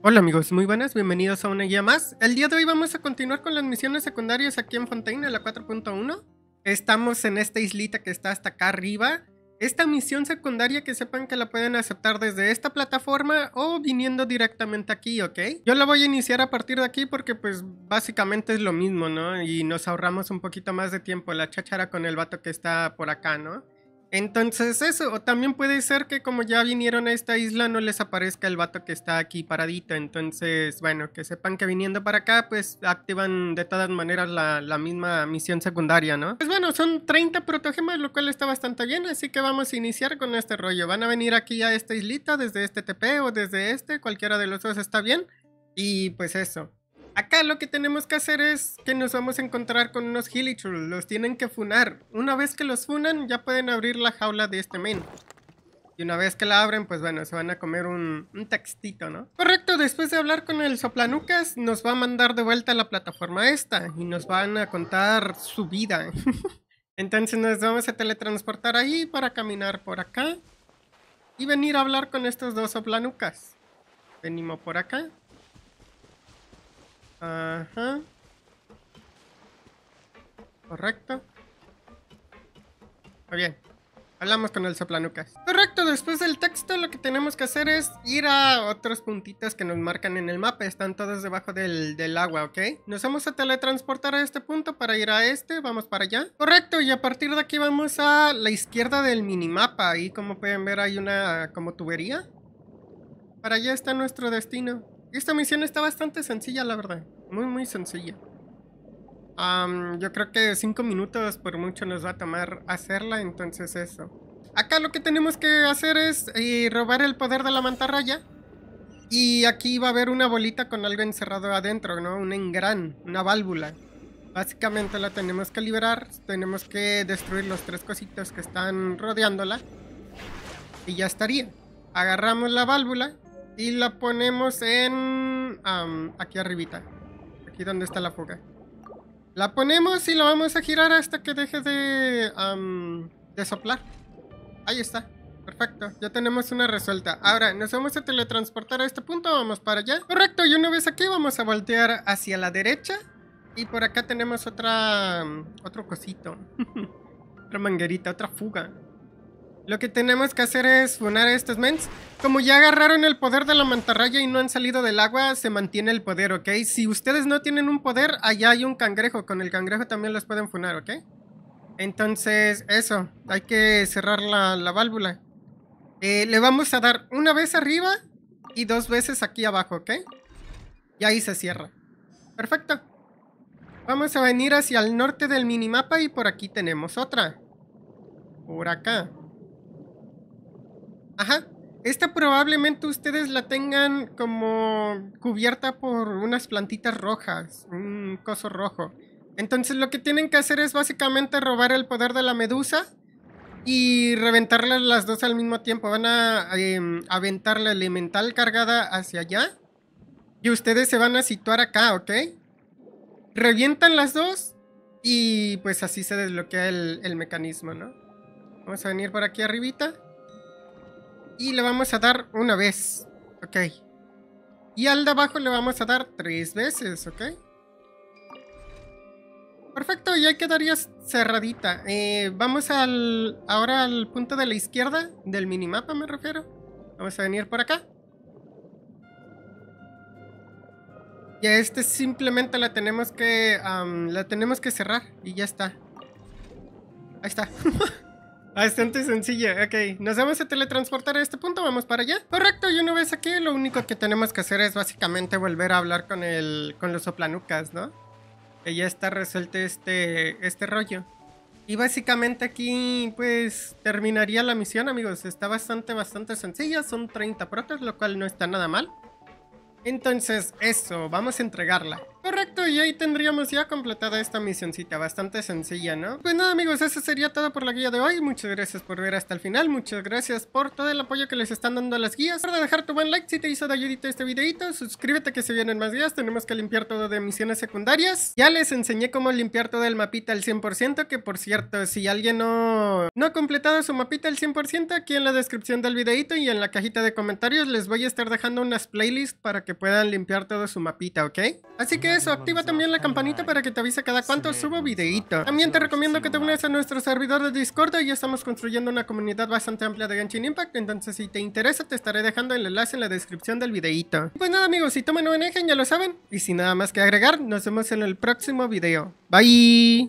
Hola amigos, muy buenas, bienvenidos a una guía más. El día de hoy vamos a continuar con las misiones secundarias aquí en Fontaine, la 4.1. Estamos en esta islita que está hasta acá arriba. Esta misión secundaria que sepan que la pueden aceptar desde esta plataforma o viniendo directamente aquí, ¿ok? Yo la voy a iniciar a partir de aquí porque pues básicamente es lo mismo, ¿no? Y nos ahorramos un poquito más de tiempo la cháchara con el vato que está por acá, ¿no? Entonces eso, o también puede ser que como ya vinieron a esta isla no les aparezca el vato que está aquí paradito, entonces bueno, que sepan que viniendo para acá pues activan de todas maneras la, misma misión secundaria, ¿no? Pues bueno, son 30 protogemas, lo cual está bastante bien, así que vamos a iniciar con este rollo. Van a venir aquí a esta islita desde este TP o desde este, cualquiera de los dos está bien, y pues eso. Acá lo que tenemos que hacer es que nos vamos a encontrar con unos Hilichurl. Los tienen que funar. Una vez que los funan, ya pueden abrir la jaula de este men. Y una vez que la abren, pues bueno, se van a comer un, un textito, ¿no? Correcto, después de hablar con el soplanucas, nos va a mandar de vuelta a la plataforma esta y nos van a contar su vida. Entonces nos vamos a teletransportar ahí para caminar por acá y venir a hablar con estos dos soplanucas. Venimos por acá. Ajá. Correcto. Muy bien. Hablamos con el soplanucas. Correcto, después del texto lo que tenemos que hacer es ir a otras puntitas que nos marcan en el mapa. Están todas debajo del, del, agua, ¿ok? Nos vamos a teletransportar a este punto para ir a este. Vamos para allá. Correcto, y a partir de aquí vamos a la izquierda del minimapa. Ahí como pueden ver hay una como tubería. Para allá está nuestro destino. Esta misión está bastante sencilla, la verdad. Muy, muy sencilla. yo creo que 5 minutos por mucho nos va a tomar hacerla, entonces eso. Acá lo que tenemos que hacer es eh, robar el poder de la mantarraya. Y aquí va a haber una bolita con algo encerrado adentro, ¿no? Un engran, una válvula. Básicamente la tenemos que liberar, tenemos que destruir los tres cositos que están rodeándola. Y ya estaría. Agarramos la válvula, y la ponemos en... aquí arribita. Aquí donde está la fuga. La ponemos y la vamos a girar hasta que deje de, de soplar. Ahí está. Perfecto, ya tenemos una resuelta. Ahora, ¿nos vamos a teletransportar a este punto? ¿Vamos para allá? Correcto, y una vez aquí vamos a voltear hacia la derecha. Y por acá tenemos otra... otro cosito. otra manguerita, otra fuga. Lo que tenemos que hacer es funar a estos mens. Como ya agarraron el poder de la mantarraya y no han salido del agua, se mantiene el poder, ¿ok? Si ustedes no tienen un poder, allá hay un cangrejo. Con el cangrejo también los pueden funar, ¿ok? Entonces, eso. Hay que cerrar la, válvula. Eh, le vamos a dar una vez arriba y dos veces aquí abajo, ¿ok? Y ahí se cierra. Perfecto. Vamos a venir hacia el norte del minimapa y por aquí tenemos otra. Por acá. Ajá. Esta probablemente ustedes la tengan como cubierta por unas plantitas rojas, un coso rojo. Entonces lo que tienen que hacer es básicamente robar el poder de la medusa y reventarlas las dos al mismo tiempo. Van a em, aventar la elemental cargada hacia allá y ustedes se van a situar acá, ¿ok? Revientan las dos y pues así se desbloquea el, el mecanismo, ¿no? Vamos a venir por aquí arribita. Y le vamos a dar una vez. Ok. Y al de abajo le vamos a dar tres veces, ¿ok? Perfecto, ya quedaría cerradita. Eh, vamos al ahora al punto de la izquierda, del minimapa me refiero. Vamos a venir por acá. Y a este simplemente la tenemos que la tenemos que cerrar y ya está. Ahí está. Bastante ah, sencilla, ok. Nos vamos a teletransportar a este punto, vamos para allá. Correcto, y una vez aquí lo único que tenemos que hacer es básicamente volver a hablar con el, con los soplanucas, ¿no? Que ya está resuelto este, este rollo. Y básicamente aquí pues terminaría la misión amigos, está bastante bastante sencilla, son 30 protas, lo cual no está nada mal. Entonces eso, vamos a entregarla. Correcto, y ahí tendríamos ya completada esta misioncita, bastante sencilla, ¿no? Pues nada amigos, eso sería todo por la guía de hoy, muchas gracias por ver hasta el final, muchas gracias por todo el apoyo que les están dando a las guías, recuerda dejar tu buen like si te hizo de ayudito este videito, suscríbete que se vienen más guías, tenemos que limpiar todo de misiones secundarias, ya les enseñé cómo limpiar todo el mapita al 100%, que por cierto, si alguien no, no ha completado su mapita al 100%, aquí en la descripción del videito y en la cajita de comentarios les voy a estar dejando unas playlists para que puedan limpiar todo su mapita, ¿ok? Así que eso, activa también la campanita para que te avise cada cuánto subo videíto. También te recomiendo que te unas a nuestro servidor de Discord y estamos construyendo una comunidad bastante amplia de Genshin Impact, entonces si te interesa te estaré dejando el enlace en la descripción del videíto. Pues nada amigos, si toman un eje ya lo saben, y sin nada más que agregar, nos vemos en el próximo video. Bye!